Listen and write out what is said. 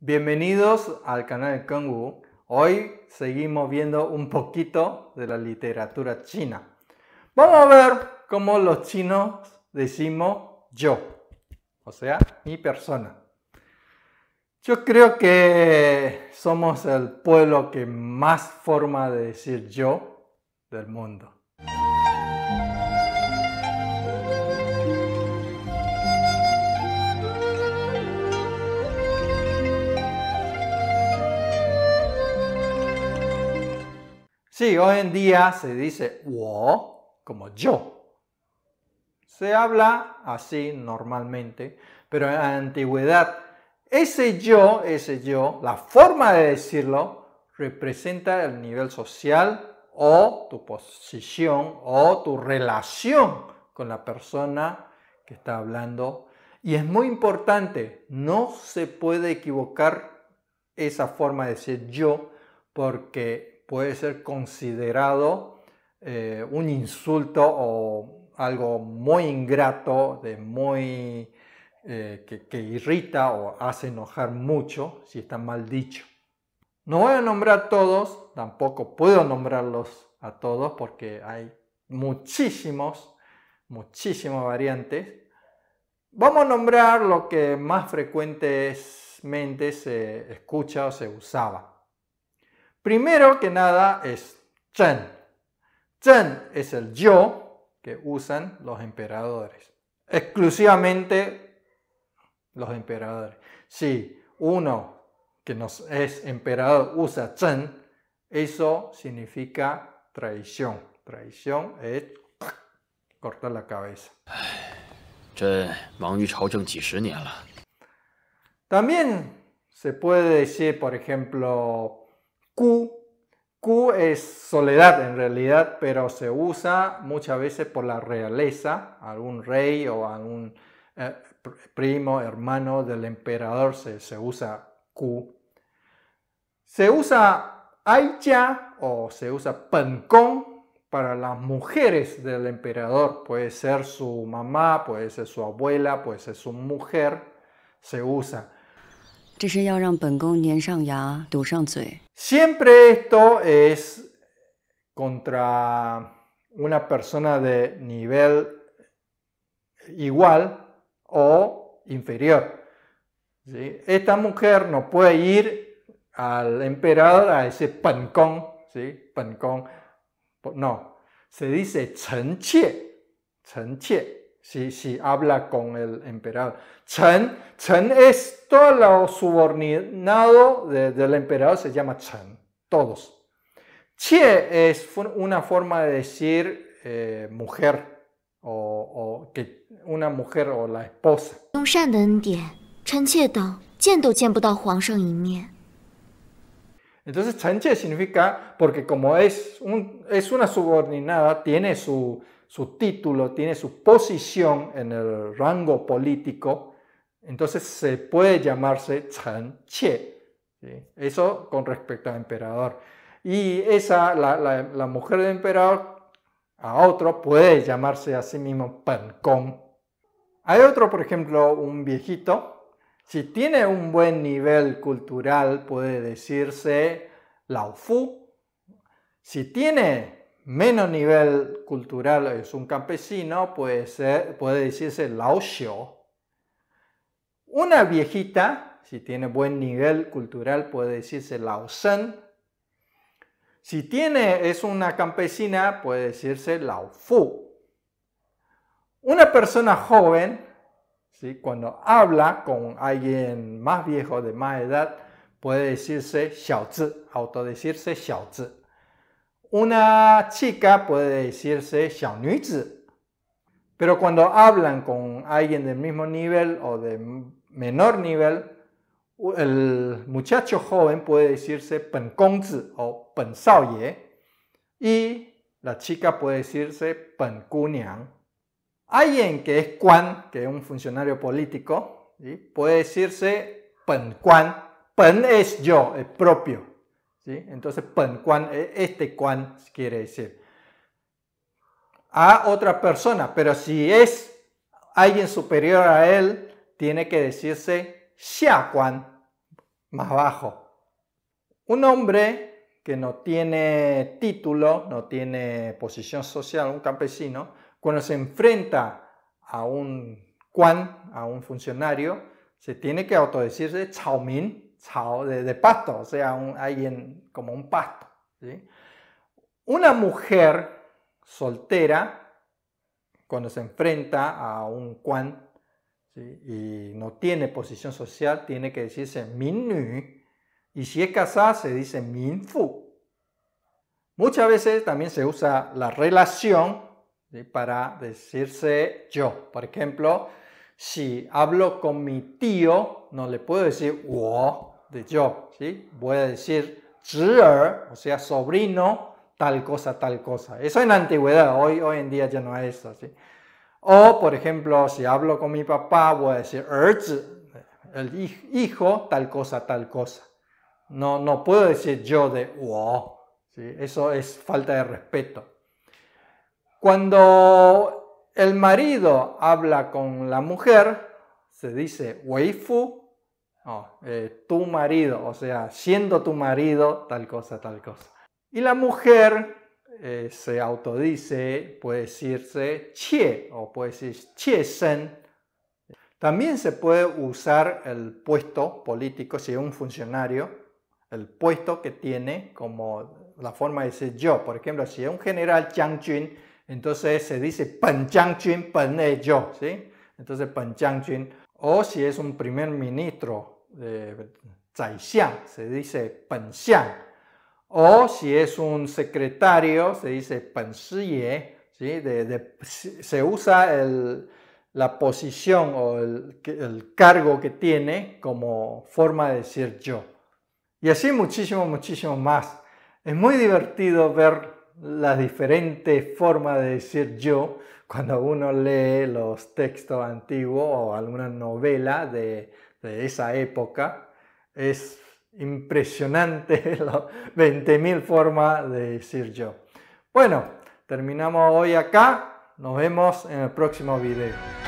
Bienvenidos al canal de Kung-Wu, Hoy seguimos viendo un poquito de la literatura china. Vamos a ver cómo los chinos decimos yo, o sea, mi persona. Yo creo que somos el pueblo que más forma de decir yo del mundo. Sí, hoy en día se dice como yo. Se habla así normalmente, pero en la antigüedad ese yo, ese yo, la forma de decirlo, representa el nivel social o tu posición o tu relación con la persona que está hablando. Y es muy importante, no se puede equivocar esa forma de decir yo, porque puede ser considerado eh, un insulto o algo muy ingrato, de muy, eh, que, que irrita o hace enojar mucho si está mal dicho. No voy a nombrar todos, tampoco puedo nombrarlos a todos porque hay muchísimos, muchísimas variantes. Vamos a nombrar lo que más frecuentemente se escucha o se usaba. Primero que nada es Chen. Chen es el yo que usan los emperadores. Exclusivamente los emperadores. Si uno que nos es emperador usa Chen, eso significa traición. Traición es cortar la cabeza. También se puede decir, por ejemplo, Q. Q es soledad en realidad, pero se usa muchas veces por la realeza. Algún rey o algún eh, primo, hermano del emperador se, se usa Q. Se usa Aicha o se usa Pancón para las mujeres del emperador. Puede ser su mamá, puede ser su abuela, puede ser su mujer. Se usa. Siempre esto es contra una persona de nivel igual o inferior. Esta mujer no puede ir al emperador a ese pancón, ¿sí? No, se dice chen si, habla con el emperador. Chen, Chen es todo lo subordinado del emperador, se llama Chen, todos. Chie es una forma de decir eh, mujer o, que una mujer o la esposa. entonces Chen Chie significa, porque como es, un, es una subordinada, tiene su, su título, tiene su posición en el rango político, entonces se puede llamarse chan Che. Eso con respecto al emperador. Y esa, la, mujer del emperador, a otro puede llamarse a sí mismo Pan Kong. Hay otro, por ejemplo, un viejito. Si tiene un buen nivel cultural, puede decirse laofu, Si tiene menos nivel cultural es un campesino, puede, ser, puede decirse Una viejita, si tiene buen nivel cultural, puede decirse laosen. Si tiene, es una campesina, puede decirse laofu. Una persona joven, si cuando habla con alguien más viejo, de más edad, puede decirse decirse autodecirse zi. Una chica puede decirse Xiaonuizi, pero cuando hablan con alguien del mismo nivel o de menor nivel, el muchacho joven puede decirse Pen o pan y la chica puede decirse Pen Alguien que es Quan, que es un funcionario político, puede decirse Pen Quan. Pen es yo, el propio. Entonces, pues, e, este quiere decir a otra persona, pero si es alguien superior a él, tiene que decirse xia más bajo. Un hombre que no tiene título, no tiene posición social, un campesino, cuando se enfrenta a un quan, a un funcionario, se tiene que autodecirse chao min, de, pasto, o sea, alguien como un pasto. Una mujer soltera, cuando se enfrenta a un cuan y no tiene posición social, tiene que decirse min nu, y si es casada se dice min fu. Muchas veces también se usa la relación para decirse yo. Por ejemplo, si hablo con mi tío, no le puedo decir wo, de yo, ¿sí? Voy a decir o sea, sobrino, tal cosa, tal cosa. Eso en la antigüedad, hoy, hoy en día ya no es eso, O, por ejemplo, si hablo con mi papá, voy a decir el hijo, tal cosa, tal cosa. No, no puedo decir yo de wow, Eso es falta de respeto. Cuando el marido habla con la mujer, se dice weifu eh, tu marido, o sea, siendo tu marido, tal cosa, tal cosa. Y la mujer eh, se autodice, puede decirse chie o puede decir chie También se puede usar el puesto político, si es un funcionario, el puesto que tiene como la forma de decir yo. Por ejemplo, si es un general zhang entonces se dice Pan zhang Jun, es yo, ¿sí? Entonces Pan zhang O si es un primer ministro, de zai se dice pen O si es un secretario, se dice pen se usa la posición o el, el, cargo que tiene como forma de decir yo. Y así muchísimo, muchísimo más. Es muy divertido ver las diferentes formas de decir yo cuando uno lee los textos antiguos o alguna novela de, de esa época. Es impresionante las 20.000 formas de decir yo. Bueno, terminamos hoy acá. Nos vemos en el próximo video.